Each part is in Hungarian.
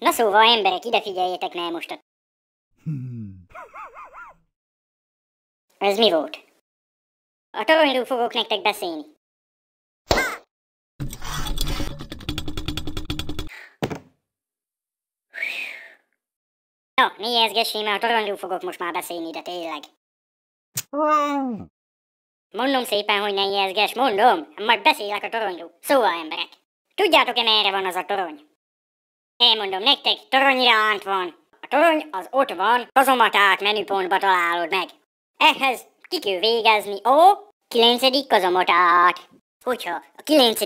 Na szóval, emberek, ide figyeljetek ne most a... Hmm. Ez mi volt? A toronyról fogok nektek beszélni. Na, mi ezgesé, mert a toronyról fogok most már beszélni, de tényleg. Mondom szépen, hogy ne ijeszges, mondom, majd beszélek a toronyról. Szóval, emberek, tudjátok-e merre van az a torony? Én mondom nektek, torony iránt van. A torony az ott van, kazamatát menüpontba találod meg. Ehhez ki kell végezni a 9. kazamatát. Hogyha a 9.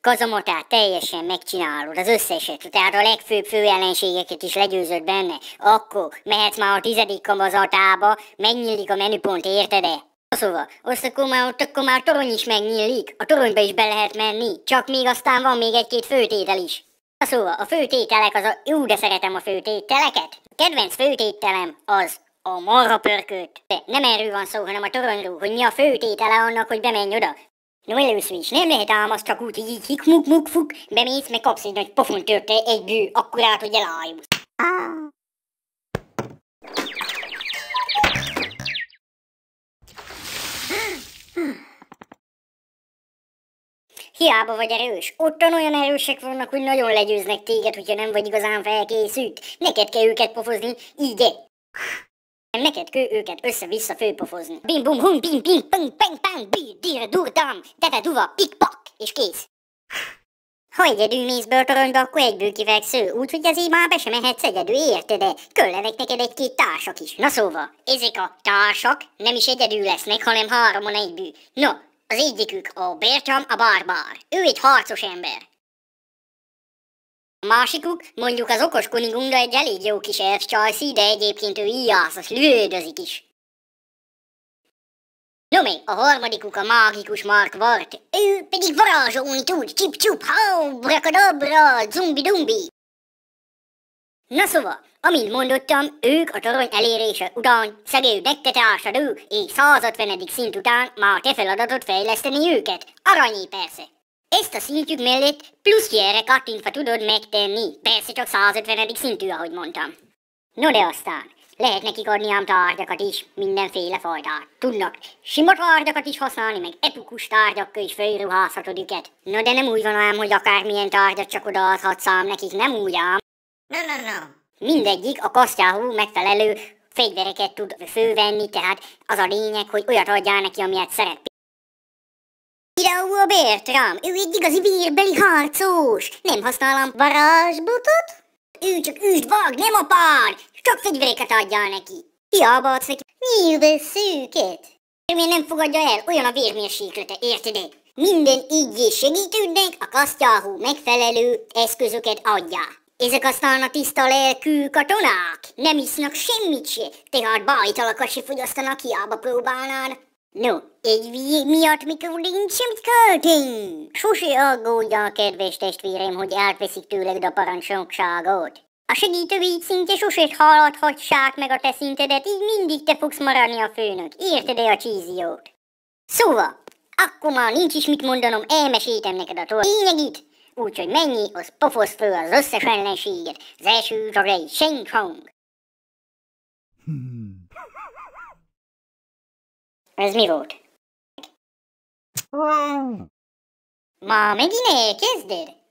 kazamatát teljesen megcsinálod, az összeset, tehát a legfőbb fő ellenségeket is legyőzöd benne, akkor mehetsz már a 10. kamazatába, megnyílik a menüpont, érted-e? Szóval, azt akkor már ott akkor már torony is megnyílik, a toronyba is be lehet menni, csak még aztán van még egy-két főtétel is. Szóval a főtételek az a... Jó, de szeretem a főtételeket. A kedvenc főtételem az a marha pörkölt. De nem erről van szó, hanem a toronyról, hogy mi a főtétele annak, hogy bemenj oda. No először is nem lehet ám azt csak úgy, hogy így hik muk muk fuk, bemész, meg kapsz egy nagy pofon törte egy bő, akkor át, hogy elájulsz. Ah. Hiába vagy erős. Ottan olyan erősek vannak, hogy nagyon legyőznek téged, hogyha nem vagy igazán felkészült. Neked kell őket pofozni, így -e. Neked kell őket össze-vissza főpofozni. Bim bum hum bim bim pang pang pang bi dir dur dam deve duva pik pak és kész. Ha egyedül mész börtönbe, akkor egyből kivegsző, úgyhogy az már be sem mehetsz egyedül, érted -e? Köllenek neked egy-két társak is. Na szóval, ezek a társak nem is egyedül lesznek, hanem háromon egyből. No, az egyikük a Bertram a barbár. Ő egy harcos ember. A másikuk mondjuk az okos kunigunda egy elég jó kis elfcsajszi, de egyébként ő az lődözik is. még, a harmadikuk a mágikus Mark Vart. Ő pedig varázsolni tud, csip-csup, ha, brakadabra, zumbi-dumbi. Na szóval, Amint mondottam, ők a torony elérése után szegő dektetásadó és 150. szint után már te feladatot fejleszteni őket. Aranyi persze. Ezt a szintjük mellett plusz gyere kattintva tudod megtenni. Persze csak 150. szintű, ahogy mondtam. No de aztán, lehet nekik adni ám tárgyakat is, mindenféle fajtát. Tudnak sima tárgyakat is használni, meg epikus tárgyakkal is fölruházhatod őket. No de nem úgy van ám, hogy akármilyen tárgyat csak odaadhatsz ám nekik, nem úgy ám. No, no, no. Mindegyik a kasztyáhú megfelelő fegyvereket tud fővenni, tehát az a lényeg, hogy olyat adjál neki, amilyet szeret. a Bertram, ő egy igazi vérbeli harcos. Nem használom varázsbotot? Ő csak üst vag, nem a pár. Csak fegyvereket adjál neki. Hiába adsz neki nyilvő szűket. Miért nem fogadja el olyan a vérmérséklete, érted? Minden így segítődnek a kasztyáhú megfelelő eszközöket adja. Ezek aztán a tiszta lelkű katonák nem isznak semmit se, tehát bajtalakat se fogyasztanak, hiába próbálnál. No, egy viék miatt mikor nincs semmit költünk. Sose aggódja kedves testvérem, hogy elveszik tőled a parancsnokságot. A segítő így szinte sosem haladhatják meg a te szintedet, így mindig te fogsz maradni a főnök. Érted-e a csíziót? Szóval, akkor már nincs is mit mondanom, elmesítem neked a tor. Lényegit, úgyhogy mennyi, az pofosz föl az összes ellenséget, az első csak egy senk hang. Hmm. Ez mi volt? Ma megint elkezded?